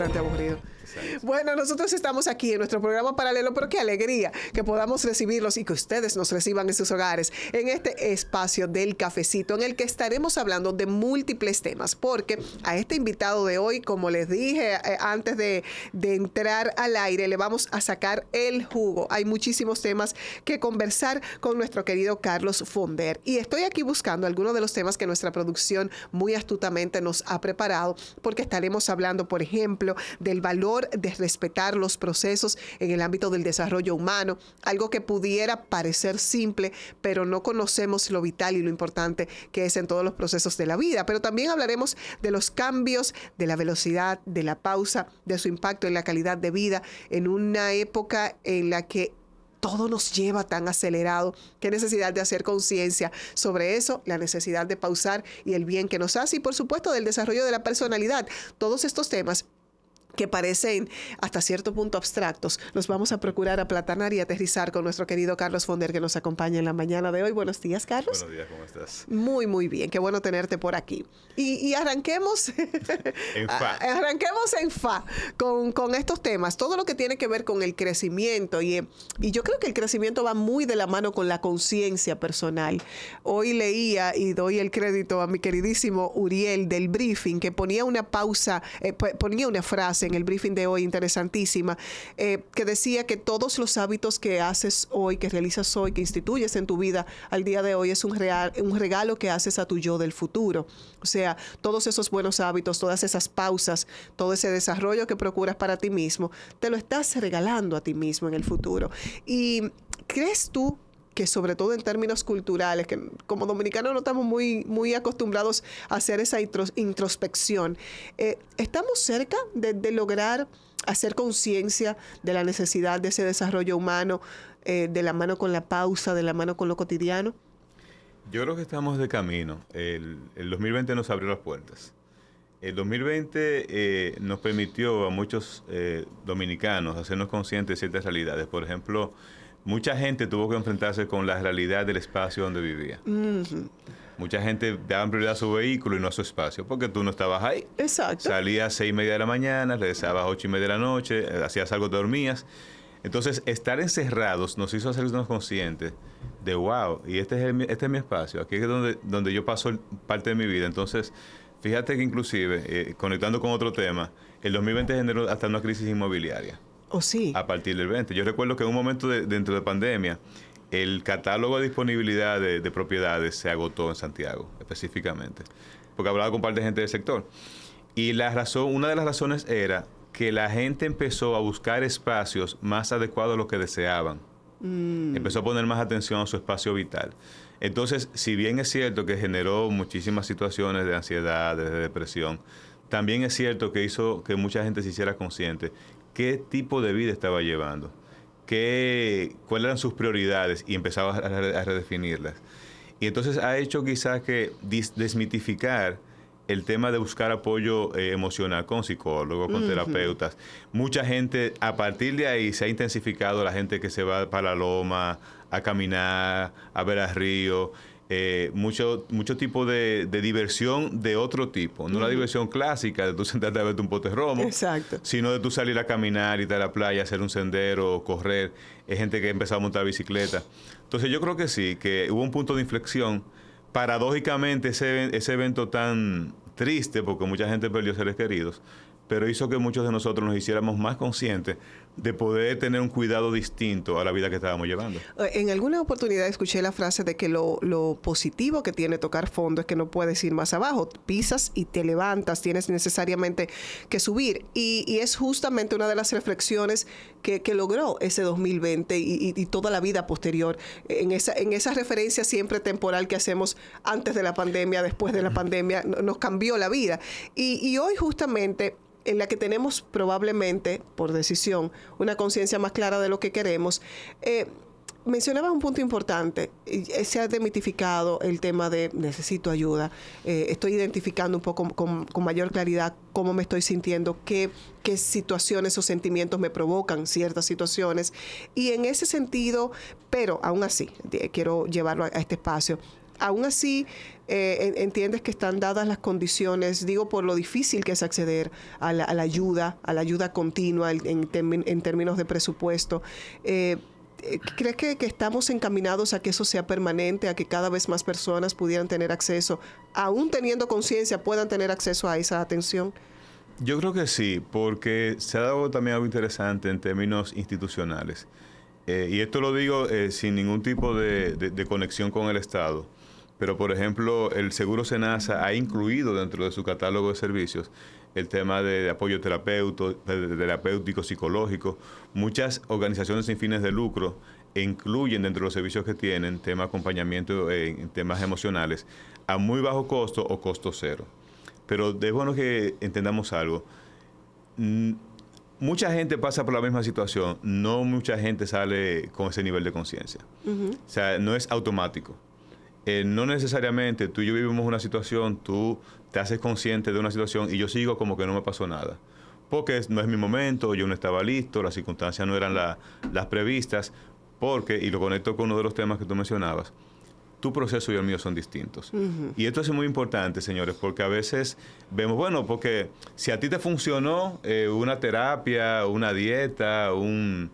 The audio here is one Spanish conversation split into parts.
bastante aburrido. Bueno, nosotros estamos aquí en nuestro programa paralelo, pero qué alegría que podamos recibirlos y que ustedes nos reciban en sus hogares, en este espacio del cafecito, en el que estaremos hablando de múltiples temas, porque a este invitado de hoy, como les dije eh, antes de, de entrar al aire, le vamos a sacar el jugo. Hay muchísimos temas que conversar con nuestro querido Carlos Fonder. Y estoy aquí buscando algunos de los temas que nuestra producción muy astutamente nos ha preparado, porque estaremos hablando, por ejemplo, del valor de respetar los procesos en el ámbito del desarrollo humano, algo que pudiera parecer simple, pero no conocemos lo vital y lo importante que es en todos los procesos de la vida. Pero también hablaremos de los cambios, de la velocidad, de la pausa, de su impacto en la calidad de vida, en una época en la que todo nos lleva tan acelerado. Qué necesidad de hacer conciencia sobre eso, la necesidad de pausar y el bien que nos hace y por supuesto del desarrollo de la personalidad. Todos estos temas que parecen hasta cierto punto abstractos, Nos vamos a procurar aplatanar y aterrizar con nuestro querido Carlos Fonder que nos acompaña en la mañana de hoy. Buenos días, Carlos. Buenos días, ¿cómo estás? Muy, muy bien. Qué bueno tenerte por aquí. Y, arranquemos, en fa. arranquemos en fa con, con, estos temas, todo lo que tiene que ver con el crecimiento. Y, eh, y yo creo que el crecimiento va muy de la mano con la conciencia personal. Hoy leía y doy el crédito a mi queridísimo Uriel del briefing que ponía una pausa, eh, ponía una frase en el briefing de hoy interesantísima, eh, que decía que todos los hábitos que haces hoy, que realizas hoy, que instituyes en tu vida al día de hoy es un, real, un regalo que haces a tu yo del futuro. O sea, todos esos buenos hábitos, todas esas pausas, todo ese desarrollo que procuras para ti mismo, te lo estás regalando a ti mismo en el futuro. ¿Y crees tú que sobre todo en términos culturales, que como dominicanos no estamos muy, muy acostumbrados a hacer esa introspección, eh, ¿estamos cerca de, lograr hacer conciencia de la necesidad de ese desarrollo humano, eh, de la mano con la pausa, de la mano con lo cotidiano? Yo creo que estamos de camino. El, 2020 nos abrió las puertas. El 2020 eh, nos permitió a muchos dominicanos hacernos conscientes de ciertas realidades. Por ejemplo, mucha gente tuvo que enfrentarse con la realidad del espacio donde vivía. Mucha gente daba prioridad a su vehículo y no a su espacio, porque tú no estabas ahí. Exacto. Salías a seis y media de la mañana, regresabas a ocho y media de la noche, eh, hacías algo, dormías. Entonces, estar encerrados nos hizo hacernos conscientes de, wow, y este es, este mi espacio, aquí es donde, donde yo paso parte de mi vida. Entonces, fíjate que inclusive, eh, conectando con otro tema, el 2020 generó hasta una crisis inmobiliaria sí. A partir del 20. Yo recuerdo que en un momento dentro de pandemia, el catálogo de disponibilidad de, propiedades se agotó en Santiago, específicamente. Porque hablaba con parte de gente del sector. Y la razón, una de las razones era que la gente empezó a buscar espacios más adecuados a lo que deseaban. Mm. Empezó a poner más atención a su espacio vital. Entonces, si bien es cierto que generó muchísimas situaciones de ansiedad, de depresión, también es cierto que hizo que mucha gente se hiciera consciente qué tipo de vida estaba llevando, qué, cuáles eran sus prioridades y empezaba a, redefinirlas. Y entonces ha hecho quizás que desmitificar el tema de buscar apoyo eh, emocional con psicólogos, con terapeutas. Mucha gente, a partir de ahí, se ha intensificado la gente que se va para la loma, a caminar, a ver al río eh, mucho, mucho tipo de, diversión de otro tipo. No la diversión clásica de tú sentarte a verte un pote romo, sino de tú salir a caminar, ir a la playa, hacer un sendero, correr. Es gente que empezado a montar bicicleta. Entonces yo creo que sí, que hubo un punto de inflexión. Paradójicamente ese, ese evento tan triste, porque mucha gente perdió seres queridos, pero hizo que muchos de nosotros nos hiciéramos más conscientes de poder tener un cuidado distinto a la vida que estábamos llevando. Eh, en alguna oportunidad escuché la frase de que lo, positivo que tiene tocar fondo es que no puedes ir más abajo, pisas y te levantas, tienes necesariamente que subir. Y, es justamente una de las reflexiones que, logró ese 2020 y, toda la vida posterior, en esa, en esa referencia siempre temporal que hacemos antes de la pandemia, después de la pandemia, nos cambió la vida. y hoy justamente en la que tenemos probablemente, por decisión, una conciencia más clara de lo que queremos. Eh, mencionabas un punto importante, eh, se ha demitificado el tema de necesito ayuda, eh, estoy identificando un poco con, mayor claridad cómo me estoy sintiendo, qué, situaciones o sentimientos me provocan ciertas situaciones. Y en ese sentido, pero aún así, eh, quiero llevarlo a este espacio, aún así eh, entiendes que están dadas las condiciones, digo por lo difícil que es acceder a la, ayuda, a la ayuda continua en, términos de presupuesto. Eh, eh, ¿Crees que, estamos encaminados a que eso sea permanente, a que cada vez más personas pudieran tener acceso, aún teniendo conciencia, puedan tener acceso a esa atención? Yo creo que sí, porque se ha dado también algo interesante en términos institucionales. y esto lo digo sin ningún tipo de, conexión con el Estado. Pero, por ejemplo, el Seguro Senasa ha incluido dentro de su catálogo de servicios el tema de, apoyo terapéutico, psicológico. Muchas organizaciones sin fines de lucro incluyen dentro de los servicios que tienen tema de acompañamiento en temas emocionales a muy bajo costo o costo cero. Pero es bueno que entendamos algo. Mm, mucha gente pasa por la misma situación, no mucha gente sale con ese nivel de conciencia. O sea, no es automático. Eh, no necesariamente tú y yo vivimos una situación, tú te haces consciente de una situación y yo sigo como que no me pasó nada. Porque no es mi momento, yo no estaba listo, las circunstancias no eran las previstas, porque, y lo conecto con uno de los temas que tú mencionabas, tu proceso y el mío son distintos. Y esto es muy importante, señores, porque a veces vemos, bueno, porque si a ti te funcionó eh, una terapia, una dieta, un,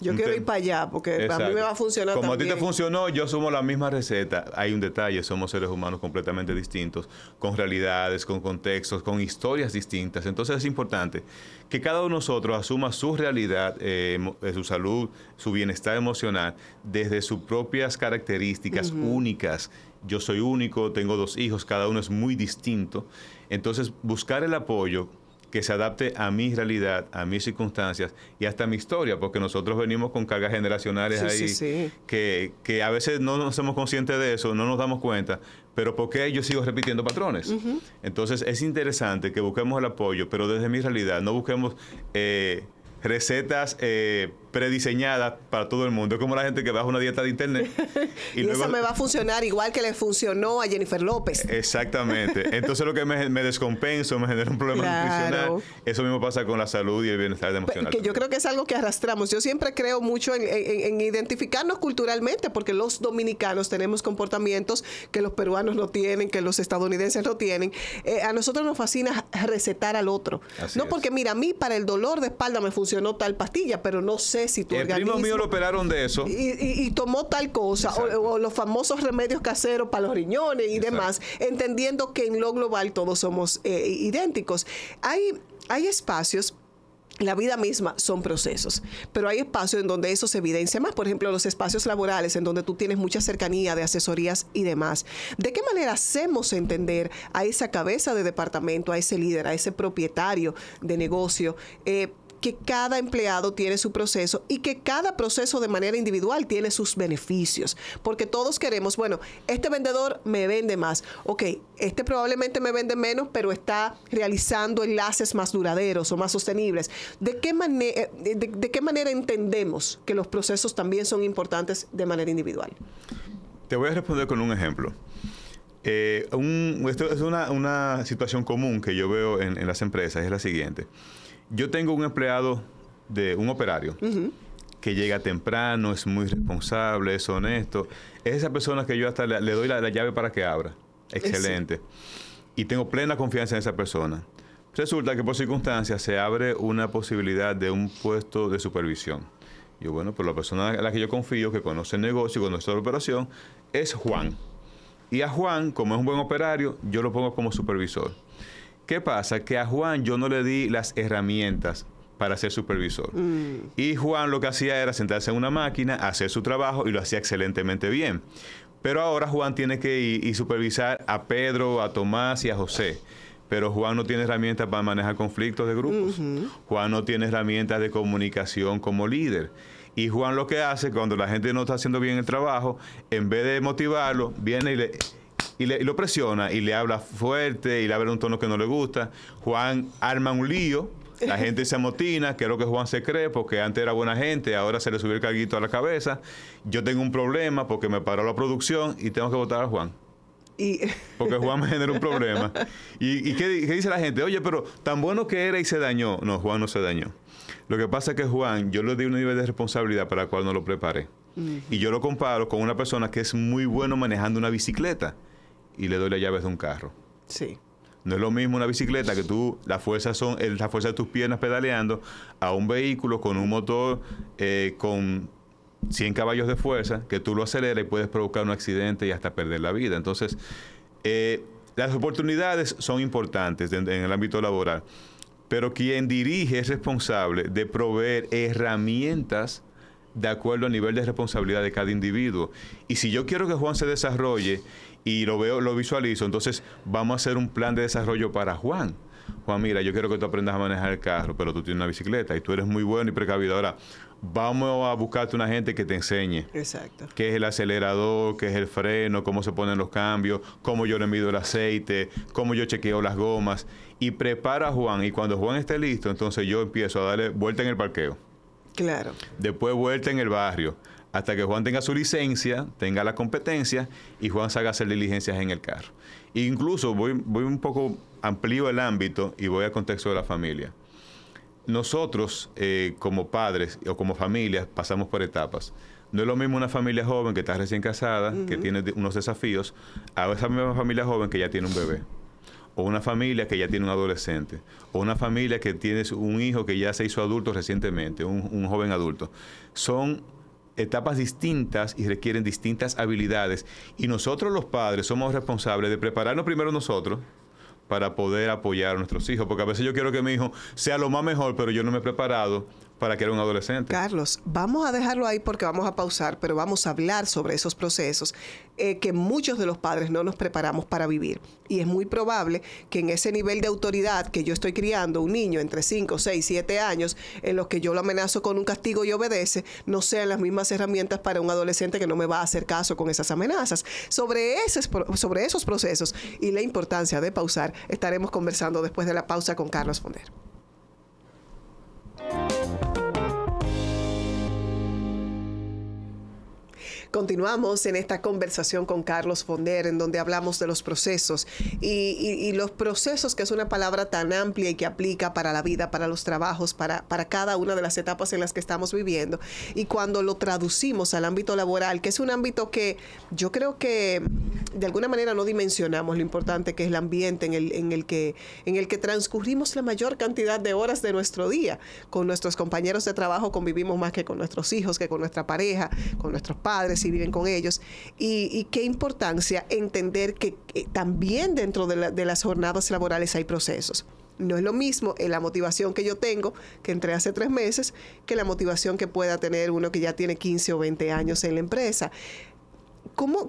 yo quiero ir para allá porque para a mí me va a funcionar Como a ti te funcionó, yo sumo la misma receta. Hay un detalle, somos seres humanos completamente distintos, con realidades, con contextos, con historias distintas. Entonces es importante que cada uno de nosotros asuma su realidad, eh, eh, su salud, su bienestar emocional, desde sus propias características únicas. Yo soy único, tengo dos hijos, cada uno es muy distinto. Entonces buscar el apoyo que se adapte a mi realidad, a mis circunstancias y hasta a mi historia, porque nosotros venimos con cargas generacionales ahí Que, a veces no nos somos conscientes de eso, no nos damos cuenta, pero porque qué yo sigo repitiendo patrones? Entonces es interesante que busquemos el apoyo, pero desde mi realidad, no busquemos eh, recetas... Eh, prediseñada para todo el mundo. Es como la gente que baja una dieta de internet. Y, esa me va a funcionar igual que le funcionó a Jennifer López. Exactamente. Entonces lo que me, descompenso, me genera un problema nutricional. Eso mismo pasa con la salud y el bienestar emocional. Que yo creo que es algo que arrastramos. Yo siempre creo mucho en, identificarnos culturalmente, porque los dominicanos tenemos comportamientos que los peruanos no tienen, que los estadounidenses no tienen. Eh, a nosotros nos fascina recetar al otro. no porque, mira, a mí para el dolor de espalda me funcionó tal pastilla, pero no sé el primo mío lo operaron de eso. Y, tomó tal cosa, o, los famosos remedios caseros para los riñones y demás, entendiendo que en lo global todos somos eh, idénticos. Hay, hay espacios la vida misma son procesos, pero hay espacios en donde eso se evidencia más, por ejemplo, los espacios laborales, en donde tú tienes mucha cercanía de asesorías y demás. ¿De qué manera hacemos entender a esa cabeza de departamento, a ese líder, a ese propietario de negocio? Eh, que cada empleado tiene su proceso y que cada proceso de manera individual tiene sus beneficios, porque todos queremos, bueno, este vendedor me vende más, ok, este probablemente me vende menos, pero está realizando enlaces más duraderos o más sostenibles. ¿De qué, manera eh, de, qué manera entendemos que los procesos también son importantes de manera individual? Te voy a responder con un ejemplo. Eh, esto es una, situación común que yo veo en las empresas, es la siguiente. Yo tengo un empleado de un operario que llega temprano, es muy responsable, es honesto. Es esa persona que yo hasta le, doy la, llave para que abra. Excelente. Y tengo plena confianza en esa persona. Resulta que por circunstancias se abre una posibilidad de un puesto de supervisión. Yo, bueno, pero pues la persona a la que yo confío, que conoce el negocio, conoce la operación, es Juan. Y a Juan, como es un buen operario, yo lo pongo como supervisor. ¿Qué pasa? Que a Juan yo no le di las herramientas para ser supervisor. Mm. Y Juan lo que hacía era sentarse en una máquina, hacer su trabajo y lo hacía excelentemente bien. Pero ahora Juan tiene que ir y supervisar a Pedro, a Tomás y a José. Pero Juan no tiene herramientas para manejar conflictos de grupos. Juan no tiene herramientas de comunicación como líder. Y Juan lo que hace cuando la gente no está haciendo bien el trabajo, en vez de motivarlo, viene y le y, lo presiona y le habla fuerte y le habla en un tono que no le gusta. Juan arma un lío. La gente se amotina, lo que Juan se cree porque antes era buena gente, ahora se le subió el carguito a la cabeza. Yo tengo un problema porque me paró la producción y tengo que votar a Juan. Porque Juan me generó un problema. ¿Y, y qué, dice la gente? Oye, pero tan bueno que era y se dañó. No, Juan no se dañó. Lo que pasa es que Juan, yo le di un nivel de responsabilidad para el cual no lo preparé. Y yo lo comparo con una persona que es muy bueno manejando una bicicleta y le doy las llaves de un carro. Sí. No es lo mismo una bicicleta que tú, son eh, la fuerza de tus piernas pedaleando a un vehículo con un motor eh, con 100 caballos de fuerza que tú lo aceleras y puedes provocar un accidente y hasta perder la vida. Entonces, eh, las oportunidades son importantes en, en el ámbito laboral, pero quien dirige es responsable de proveer herramientas de acuerdo al nivel de responsabilidad de cada individuo. Y si yo quiero que Juan se desarrolle y lo veo, lo visualizo. Entonces, vamos a hacer un plan de desarrollo para Juan. Juan, mira, yo quiero que tú aprendas a manejar el carro, pero tú tienes una bicicleta y tú eres muy bueno y precavido. Ahora, vamos a buscarte una gente que te enseñe. Exacto. ¿Qué es el acelerador? ¿Qué es el freno? ¿Cómo se ponen los cambios? ¿Cómo yo le mido el aceite? ¿Cómo yo chequeo las gomas? Y prepara a Juan. Y cuando Juan esté listo, entonces yo empiezo a darle vuelta en el parqueo. Claro. Después vuelta en el barrio hasta que Juan tenga su licencia, tenga la competencia y Juan salga a hacer diligencias en el carro. incluso voy, un poco ...amplio el ámbito y voy al contexto de la familia. Nosotros, eh, como padres o como familias, pasamos por etapas. No es lo mismo una familia joven que está recién casada, que tiene unos desafíos, a esa misma familia joven que ya tiene un bebé. O una familia que ya tiene un adolescente. O una familia que tiene un hijo que ya se hizo adulto recientemente, un, un joven adulto. Son etapas distintas y requieren distintas habilidades. Y nosotros los padres somos responsables de prepararnos primero nosotros para poder apoyar a nuestros hijos, porque a veces yo quiero que mi hijo sea lo más mejor, pero yo no me he preparado para que era un adolescente. Carlos, vamos a dejarlo ahí porque vamos a pausar, pero vamos a hablar sobre esos procesos eh, que muchos de los padres no nos preparamos para vivir. Y es muy probable que en ese nivel de autoridad que yo estoy criando un niño entre 5, 6, 7 años, en los que yo lo amenazo con un castigo y obedece, no sean las mismas herramientas para un adolescente que no me va a hacer caso con esas amenazas. Sobre, sobre esos procesos y la importancia de pausar, estaremos conversando después de la pausa con Carlos Fonder. Continuamos en esta conversación con Carlos Fonder, en donde hablamos de los procesos y, los procesos, que es una palabra tan amplia y que aplica para la vida, para los trabajos, para, cada una de las etapas en las que estamos viviendo. Y cuando lo traducimos al ámbito laboral, que es un ámbito que yo creo que de alguna manera no dimensionamos lo importante que es el ambiente en el, en el, que, en el que transcurrimos la mayor cantidad de horas de nuestro día. Con nuestros compañeros de trabajo convivimos más que con nuestros hijos, que con nuestra pareja, con nuestros padres si viven con ellos. Y, qué importancia entender que eh, también dentro de, las jornadas laborales hay procesos no es lo mismo la motivación que yo tengo, que entré hace tres meses, que la motivación que pueda tener uno que ya tiene 15 o 20 años en la empresa. ¿Cómo,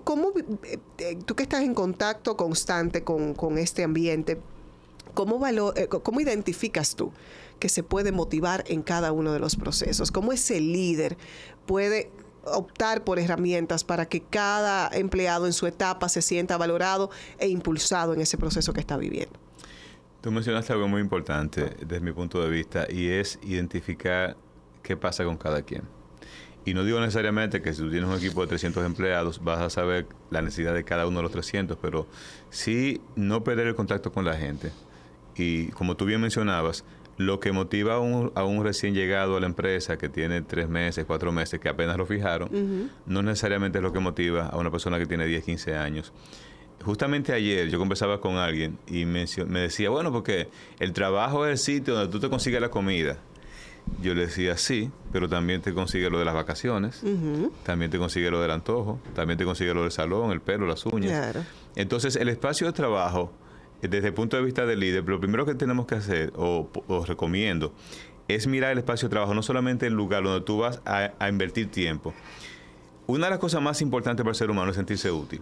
eh, eh, tú que estás en contacto constante con, este ambiente, ¿cómo, cómo identificas tú que se puede motivar en cada uno de los procesos? ¿Cómo ese líder puede optar por herramientas para que cada empleado en su etapa se sienta valorado e impulsado en ese proceso que está viviendo. Tú mencionaste algo muy importante desde mi punto de vista y es identificar qué pasa con cada quien. Y no digo necesariamente que si tú tienes un equipo de 300 empleados vas a saber la necesidad de cada uno de los 300, pero sí no perder el contacto con la gente. Y como tú bien mencionabas, lo que motiva a un, recién llegado a la empresa que tiene tres meses, cuatro meses, que apenas lo fijaron, no necesariamente es lo que motiva a una persona que tiene 10, 15 años. Justamente ayer yo conversaba con alguien y me, me decía, bueno, porque el trabajo es el sitio donde tú te consigues la comida. Yo le decía, sí, pero también te consigue lo de las vacaciones, también te consigue lo del antojo, también te consigue lo del salón, el pelo, las uñas. Entonces, el espacio de trabajo desde el punto de vista del líder, lo primero que tenemos que hacer, o, os recomiendo, es mirar el espacio de trabajo, no solamente el lugar donde tú vas a, invertir tiempo. Una de las cosas más importantes para el ser humano es sentirse útil.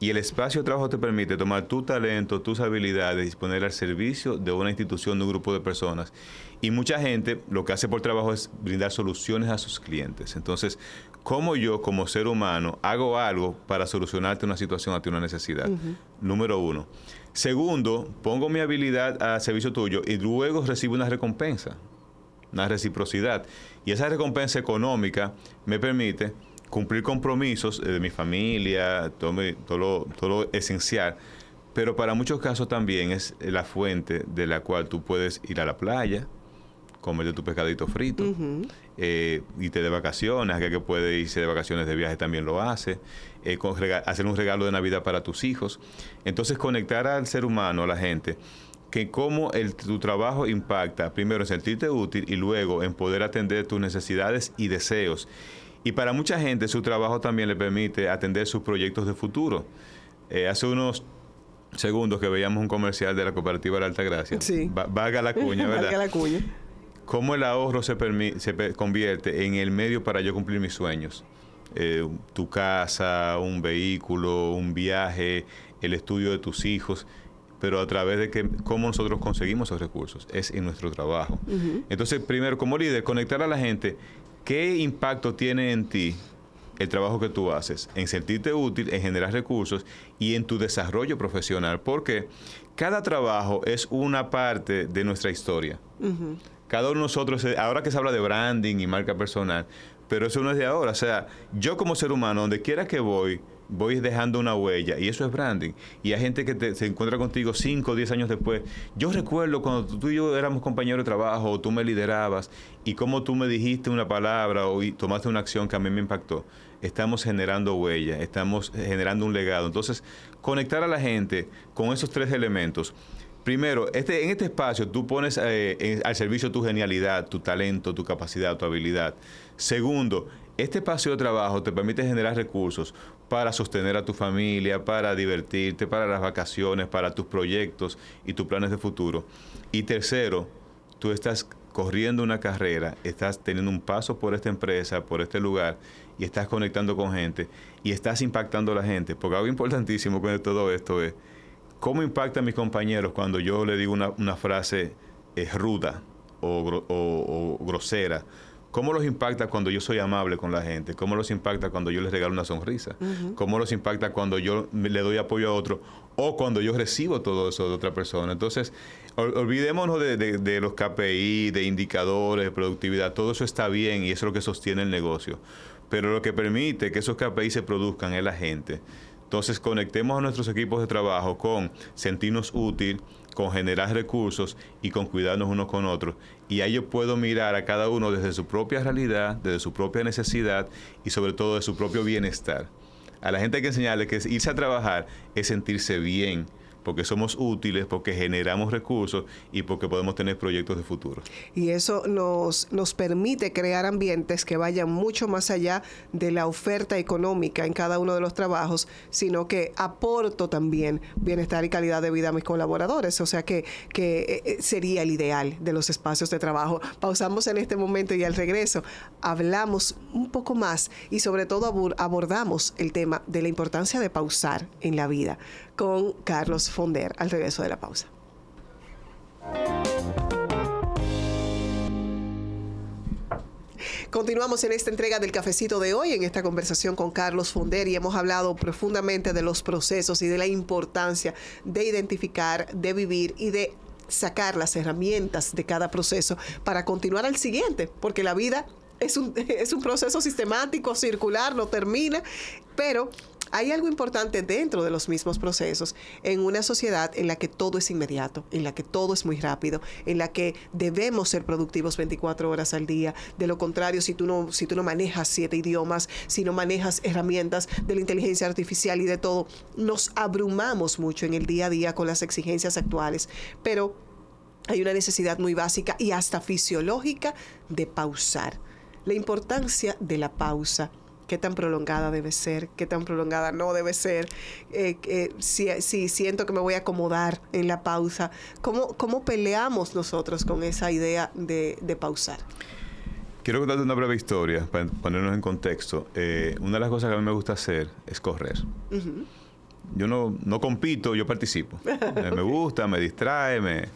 Y el espacio de trabajo te permite tomar tu talento, tus habilidades, y disponer al servicio de una institución, de un grupo de personas. Y mucha gente lo que hace por trabajo es brindar soluciones a sus clientes. Entonces, cómo yo como ser humano hago algo para solucionarte una situación ante una necesidad. Número uno. Segundo, pongo mi habilidad a servicio tuyo y luego recibo una recompensa, una reciprocidad. Y esa recompensa económica me permite cumplir compromisos eh, de mi familia, todo, todo lo esencial, pero para muchos casos también es la fuente de la cual tú puedes ir a la playa, comerte tu pescadito frito, irte eh, de vacaciones, que puede irse de vacaciones de viaje también lo hace, eh, hacer un regalo de Navidad para tus hijos. Entonces conectar al ser humano, a la gente, que cómo tu trabajo impacta, primero en sentirte útil y luego en poder atender tus necesidades y deseos. Y para mucha gente su trabajo también le permite atender sus proyectos de futuro. Eh, hace unos segundos que veíamos un comercial de la cooperativa de Altagracia. Sí. Va, valga la cuña, ¿verdad? valga la cuña cómo el ahorro se, convierte en el medio para yo cumplir mis sueños. Eh, tu casa, un vehículo, un viaje, el estudio de tus hijos, pero a través de que, cómo nosotros conseguimos esos recursos, es en nuestro trabajo. Entonces, primero, como líder, conectar a la gente, ¿qué impacto tiene en ti el trabajo que tú haces, en sentirte útil, en generar recursos y en tu desarrollo profesional, porque cada trabajo es una parte de nuestra historia. Cada uno de nosotros, ahora que se habla de branding y marca personal, pero eso no es de ahora. O sea, yo como ser humano, donde quiera que voy, voy dejando una huella y eso es branding. Y hay gente que se encuentra contigo 5 o 10 años después. Yo recuerdo cuando tú y yo éramos compañeros de trabajo, o tú me liderabas y cómo tú me dijiste una palabra o tomaste una acción que a mí me impactó. Estamos generando huella, estamos generando un legado. Entonces, conectar a la gente con esos tres elementos Primero, este, en este espacio tú pones eh, al servicio tu genialidad, tu talento, tu capacidad, tu habilidad. Segundo, este espacio de trabajo te permite generar recursos para sostener a tu familia, para divertirte, para las vacaciones, para tus proyectos y tus planes de futuro. Y tercero, tú estás corriendo una carrera, estás teniendo un paso por esta empresa, por este lugar, y estás conectando con gente, y estás impactando a la gente, porque algo importantísimo con todo esto es ¿Cómo impacta a mis compañeros cuando yo le digo una, frase eh, ruda o, grosera? ¿Cómo los impacta cuando yo soy amable con la gente? ¿Cómo los impacta cuando yo les regalo una sonrisa? ¿Cómo los impacta cuando yo le doy apoyo a otro? O cuando yo recibo todo eso de otra persona. Entonces, olvidémonos de, de, los KPI, de indicadores, de productividad. Todo eso está bien y eso es lo que sostiene el negocio. Pero lo que permite que esos KPI se produzcan es la gente. Entonces, conectemos a nuestros equipos de trabajo con sentirnos útil, con generar recursos y con cuidarnos unos con otros. Y ahí yo puedo mirar a cada uno desde su propia realidad, desde su propia necesidad y sobre todo de su propio bienestar. A la gente hay que enseñarle que irse a trabajar es sentirse bien, porque somos útiles, porque generamos recursos y porque podemos tener proyectos de futuro. Y eso nos, nos permite crear ambientes que vayan mucho más allá de la oferta económica en cada uno de los trabajos, sino que aporto también bienestar y calidad de vida a mis colaboradores. O sea que, que eh, eh, sería el ideal de los espacios de trabajo. Pausamos en este momento y al regreso hablamos un poco más y sobre todo abordamos el tema de la importancia de pausar en la vida con Carlos Fonder al regreso de la pausa. Continuamos en esta entrega del cafecito de hoy, en esta conversación con Carlos Fonder y hemos hablado profundamente de los procesos y de la importancia de identificar, de vivir y de sacar las herramientas de cada proceso para continuar al siguiente, porque la vida es un, proceso sistemático, circular, no termina, pero hay algo importante dentro de los mismos procesos en una sociedad en la que todo es inmediato, en la que todo es muy rápido, en la que debemos ser productivos 24 horas al día. De lo contrario, si tú no, si tú no manejas siete idiomas, si no manejas herramientas de la inteligencia artificial y de todo, nos abrumamos mucho en el día a día con las exigencias actuales. Pero hay una necesidad muy básica y hasta fisiológica de pausar la importancia de la pausa qué tan prolongada debe ser, qué tan prolongada no debe ser, eh, eh, si, siento que me voy a acomodar en la pausa. ¿Cómo, cómo peleamos nosotros con esa idea de, pausar? Quiero contarte una breve historia para ponernos en contexto. Eh, una de las cosas que a mí me gusta hacer es correr. Yo no, compito, yo participo. Me gusta, me distrae, me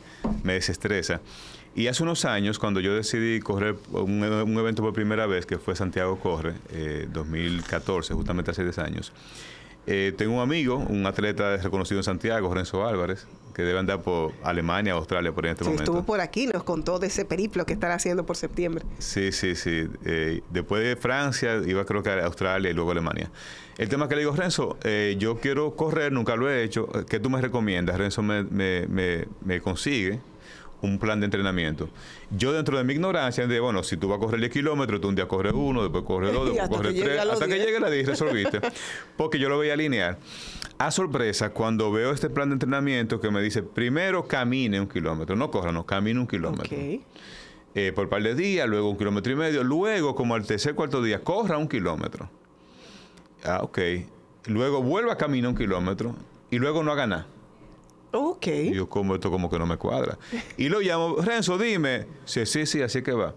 desestresa. Y hace unos años, cuando yo decidí correr un, evento por primera vez, que fue Santiago Corre, 2014, eh, justamente hace 10 años, eh, tengo un amigo, un atleta reconocido en Santiago, Renzo Álvarez, que debe andar por Alemania, Australia, por ahí en este Estuvo por aquí, nos contó de ese periplo que estará haciendo por septiembre. Sí, sí, sí. Eh, después de Francia, iba creo que a Australia y luego a Alemania. El tema que le digo, Renzo, yo quiero correr, nunca lo he hecho. ¿Qué tú me recomiendas? Renzo me, me consigue un plan de entrenamiento. Yo dentro de mi ignorancia, de bueno, si tú vas a correr 10 kilómetros, tú un día corres uno, después corres dos, después corres tres, hasta que llegue la 10 resolviste. Porque yo lo veía alinear A sorpresa, cuando veo este plan de entrenamiento que me dice, primero camine un kilómetro, no corra, no, camine un kilómetro. Eh, por un par de días, luego un kilómetro y medio, luego como al tercer, cuarto día, corra un kilómetro. Ah, ok. Luego vuelva a caminar un kilómetro y luego no haga nada. Ok. Y yo, como esto como que no me cuadra. Y lo llamo, Renzo, dime. Sí, sí, sí, así que va.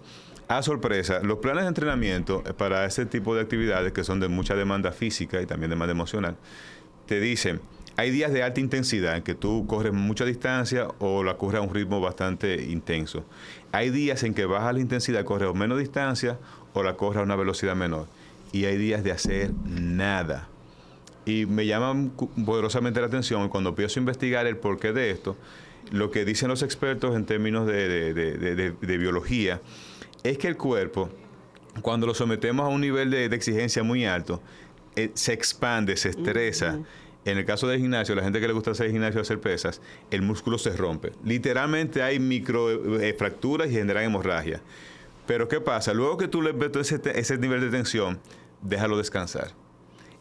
A sorpresa, los planes de entrenamiento para ese tipo de actividades que son de mucha demanda física y también demanda emocional, te dicen, hay días de alta intensidad en que tú corres mucha distancia o la corres a un ritmo bastante intenso. Hay días en que bajas la intensidad, corres menos distancia o la corres a una velocidad menor. Y hay días de hacer nada. Y me llama poderosamente la atención cuando empiezo a investigar el porqué de esto, lo que dicen los expertos en términos de, biología es que el cuerpo, cuando lo sometemos a un nivel de, exigencia muy alto, eh, se expande, se estresa. En el caso del gimnasio, la gente que le gusta hacer gimnasio, hacer pesas, el músculo se rompe. Literalmente hay micro eh, eh, fracturas y generan hemorragia. Pero ¿qué pasa? Luego que tú le metes ese, ese nivel de tensión, déjalo descansar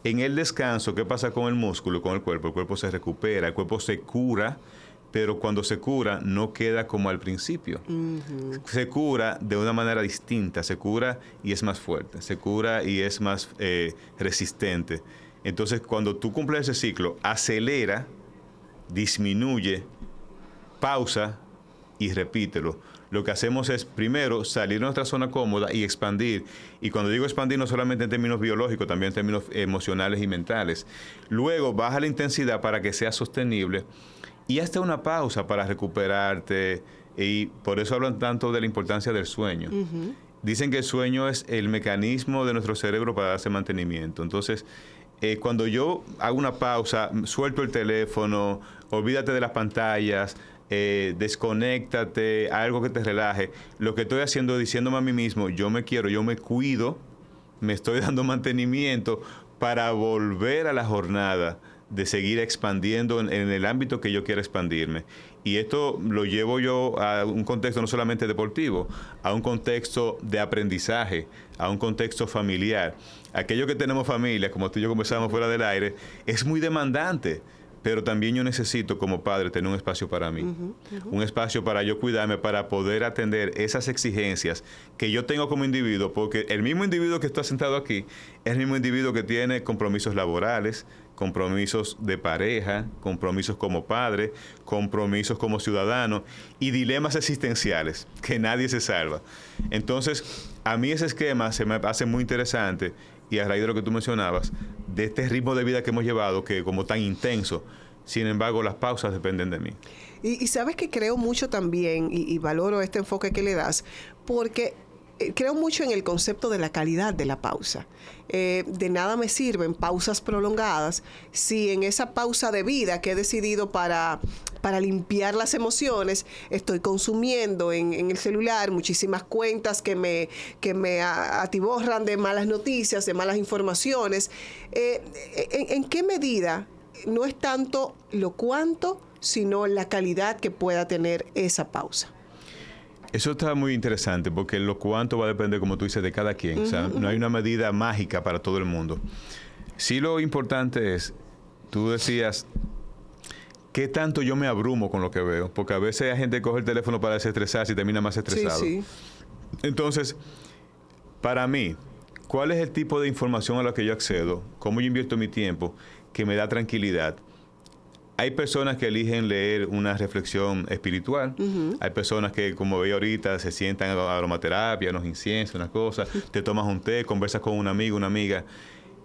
en el descanso, ¿qué pasa con el músculo, con el cuerpo? El cuerpo se recupera, el cuerpo se cura, pero cuando se cura no queda como al principio. Se cura de una manera distinta, se cura y es más fuerte, se cura y es más eh, resistente. Entonces, cuando tú cumples ese ciclo, acelera, disminuye, pausa y repítelo lo que hacemos es primero salir de nuestra zona cómoda y expandir. Y cuando digo expandir no solamente en términos biológicos, también en términos eh, emocionales y mentales. Luego baja la intensidad para que sea sostenible y hasta una pausa para recuperarte. Y por eso hablan tanto de la importancia del sueño. Dicen que el sueño es el mecanismo de nuestro cerebro para darse mantenimiento. Entonces, eh, cuando yo hago una pausa, suelto el teléfono, olvídate de las pantallas, eh, desconéctate, algo que te relaje. Lo que estoy haciendo diciéndome a mí mismo, yo me quiero, yo me cuido, me estoy dando mantenimiento para volver a la jornada de seguir expandiendo en, el ámbito que yo quiero expandirme. Y esto lo llevo yo a un contexto no solamente deportivo, a un contexto de aprendizaje, a un contexto familiar. Aquello que tenemos familia, como tú y yo conversábamos fuera del aire, es muy demandante pero también yo necesito como padre tener un espacio para mí, un espacio para yo cuidarme, para poder atender esas exigencias que yo tengo como individuo, porque el mismo individuo que está sentado aquí es el mismo individuo que tiene compromisos laborales, compromisos de pareja, compromisos como padre, compromisos como ciudadano y dilemas existenciales, que nadie se salva. Entonces, a mí ese esquema se me hace muy interesante y a raíz de lo que tú mencionabas, de este ritmo de vida que hemos llevado, que como tan intenso, sin embargo, las pausas dependen de mí. Y, sabes que creo mucho también y, y valoro este enfoque que le das, porque creo mucho en el concepto de la calidad de la pausa. Eh, de nada me sirven pausas prolongadas si en esa pausa de vida que he decidido para, para limpiar las emociones estoy consumiendo en, el celular muchísimas cuentas que me, que me atiborran de malas noticias, de malas informaciones. Eh, ¿en, ¿En qué medida no es tanto lo cuánto, sino la calidad que pueda tener esa pausa? Eso está muy interesante porque lo cuánto va a depender, como tú dices, de cada quien. o sea, no hay una medida mágica para todo el mundo. Sí lo importante es, tú decías, ¿qué tanto yo me abrumo con lo que veo? Porque a veces la gente coge el teléfono para desestresarse y termina más estresado. Sí, sí. Entonces, para mí, ¿cuál es el tipo de información a la que yo accedo? ¿Cómo yo invierto mi tiempo que me da tranquilidad? Hay personas que eligen leer una reflexión espiritual, hay personas que, como veía ahorita, se sientan a aromaterapia, unos inciensos, unas cosas, te tomas un té, conversas con un amigo, una amiga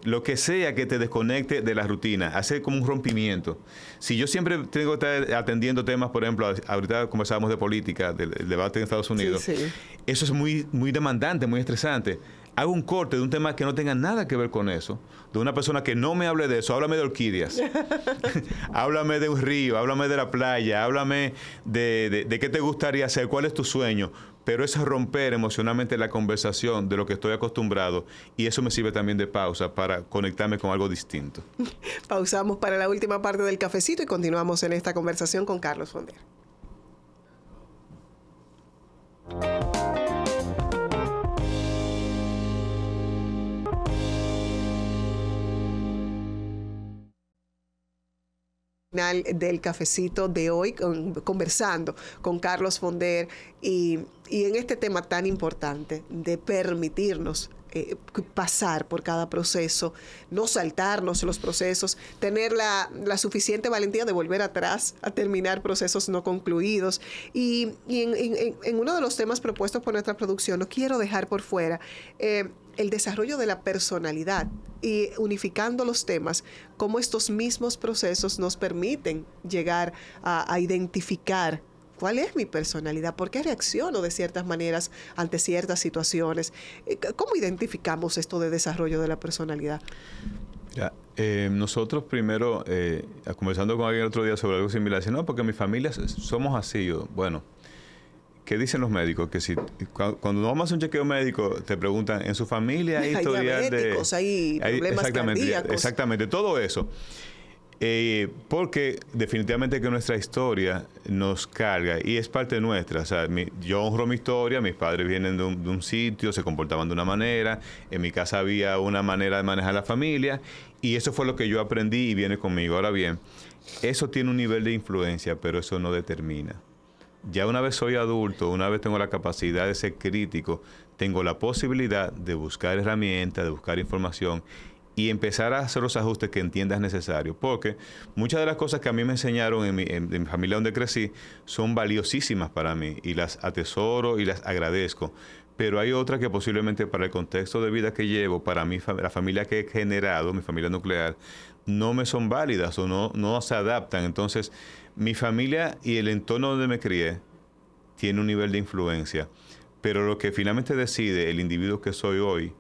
lo que sea que te desconecte de la rutina, hace como un rompimiento. Si yo siempre tengo que estar atendiendo temas, por ejemplo, ahorita conversábamos de política, del debate en Estados Unidos, eso es muy, muy demandante, muy estresante hago un corte de un tema que no tenga nada que ver con eso, de una persona que no me hable de eso, háblame de orquídeas, háblame de un río, háblame de la playa, háblame de, qué te gustaría hacer, cuál es tu sueño, pero es romper emocionalmente la conversación de lo que estoy acostumbrado y eso me sirve también de pausa para conectarme con algo distinto. Pausamos para la última parte del cafecito y continuamos en esta conversación con Carlos Fonder. del cafecito de hoy conversando con Carlos Fonder y, en este tema tan importante de permitirnos eh, pasar por cada proceso, no saltarnos los procesos, tener la, suficiente valentía de volver atrás a terminar procesos no concluidos. Y, en, uno de los temas propuestos por nuestra producción, no quiero dejar por fuera, eh, el desarrollo de la personalidad y unificando los temas, cómo estos mismos procesos nos permiten llegar a, identificar cuál es mi personalidad, por qué reacciono de ciertas maneras ante ciertas situaciones, eh, cómo identificamos esto de desarrollo de la personalidad. Mira, eh, nosotros primero, eh, conversando con alguien el otro día sobre algo similar, decía, no, porque mi familia somos así, yo, bueno, ¿Qué dicen los médicos? Que si cuando vamos a un chequeo médico, te preguntan, ¿en su familia hay historial de...? Hay, hay exactamente, Exactamente, todo eso. Eh, porque definitivamente que nuestra historia nos carga y es parte nuestra. O sea, yo honro mi historia, mis padres vienen de un, sitio, se comportaban de una manera, en mi casa había una manera de manejar la familia y eso fue lo que yo aprendí y viene conmigo. Ahora bien, eso tiene un nivel de influencia, pero eso no determina ya una vez soy adulto, una vez tengo la capacidad de ser crítico, tengo la posibilidad de buscar herramientas, de buscar información y empezar a hacer los ajustes que entiendas necesarios. Porque muchas de las cosas que a mí me enseñaron en mi, en mi, familia donde crecí son valiosísimas para mí y las atesoro y las agradezco pero hay otra que posiblemente para el contexto de vida que llevo, para mi la familia que he generado, mi familia nuclear, no me son válidas o no, no se adaptan. Entonces, mi familia y el entorno donde me crié tiene un nivel de influencia, pero lo que finalmente decide el individuo que soy hoy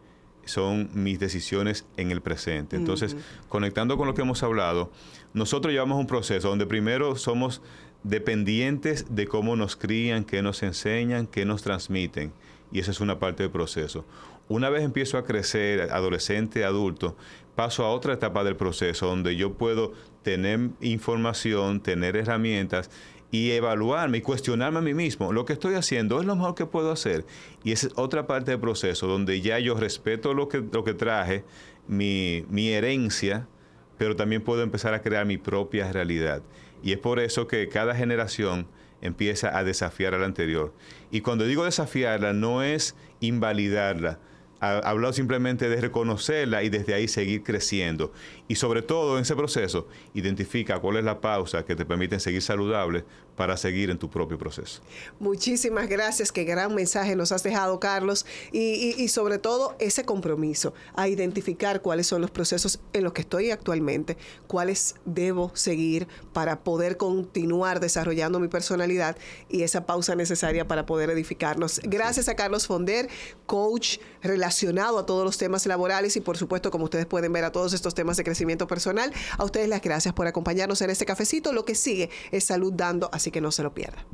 son mis decisiones en el presente. Entonces, conectando con lo que hemos hablado, nosotros llevamos un proceso donde primero somos dependientes de cómo nos crían, qué nos enseñan, qué nos transmiten y esa es una parte del proceso. Una vez empiezo a crecer, adolescente, adulto, paso a otra etapa del proceso donde yo puedo tener información, tener herramientas y evaluarme y cuestionarme a mí mismo. Lo que estoy haciendo es lo mejor que puedo hacer. Y esa es otra parte del proceso donde ya yo respeto lo que, lo que traje, mi, mi herencia, pero también puedo empezar a crear mi propia realidad. Y es por eso que cada generación empieza a desafiar a la anterior. Y cuando digo desafiarla, no es invalidarla. Ha hablado simplemente de reconocerla y desde ahí seguir creciendo. Y sobre todo en ese proceso, identifica cuál es la pausa que te permite seguir saludable para seguir en tu propio proceso. Muchísimas gracias, qué gran mensaje nos has dejado, Carlos. Y, y sobre todo ese compromiso a identificar cuáles son los procesos en los que estoy actualmente, cuáles debo seguir para poder continuar desarrollando mi personalidad y esa pausa necesaria para poder edificarnos. Gracias a Carlos Fonder, coach relacionado a todos los temas laborales y por supuesto, como ustedes pueden ver, a todos estos temas de crecimiento personal. A ustedes las gracias por acompañarnos en este cafecito. Lo que sigue es salud dando, así que no se lo pierda.